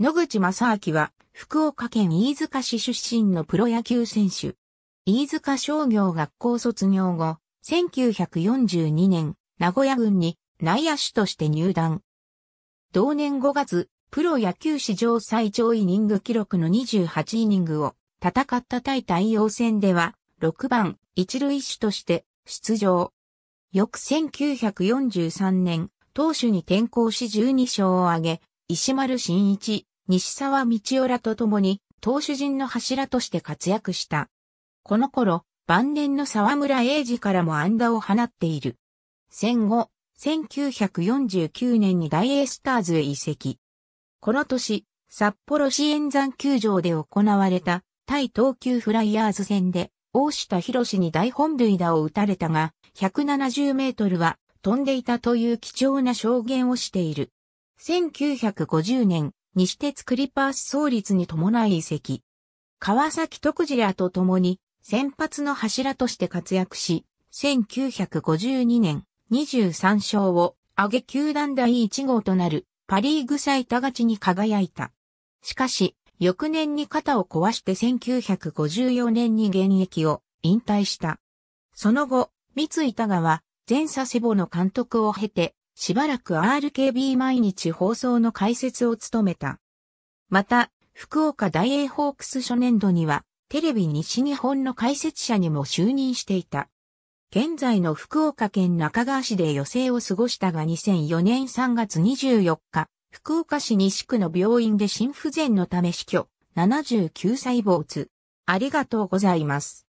野口正明は、福岡県飯塚市出身のプロ野球選手。飯塚商業学校卒業後、1942年、名古屋軍に内野手として入団。同年5月、プロ野球史上最長イニング記録の28イニングを戦った対太陽戦では、6番、一塁手として出場。翌1943年、投手に転向し12勝を挙げ、石丸慎一、西沢道夫らと共に投手陣の柱として活躍した。この頃、晩年の沢村英二からも安打を放っている。戦後、1949年に大エースターズへ移籍。この年、札幌市演山球場で行われた対東急フライヤーズ戦で、大下博に大本塁打を打たれたが、170メートルは飛んでいたという貴重な証言をしている。1950年、西鉄クリパース創立に伴い移籍。川崎徳次らと共に先発の柱として活躍し、1952年23勝を上げ球団第1号となるパリーグ最多勝ちに輝いた。しかし、翌年に肩を壊して1954年に現役を引退した。その後、三井田川、前佐世保の監督を経て、しばらく RKB 毎日放送の解説を務めた。また、福岡大英ホークス初年度には、テレビ西日本の解説者にも就任していた。現在の福岡県中川市で余生を過ごしたが2004年3月24日、福岡市西区の病院で心不全のため死去、79歳坊主。ありがとうございます。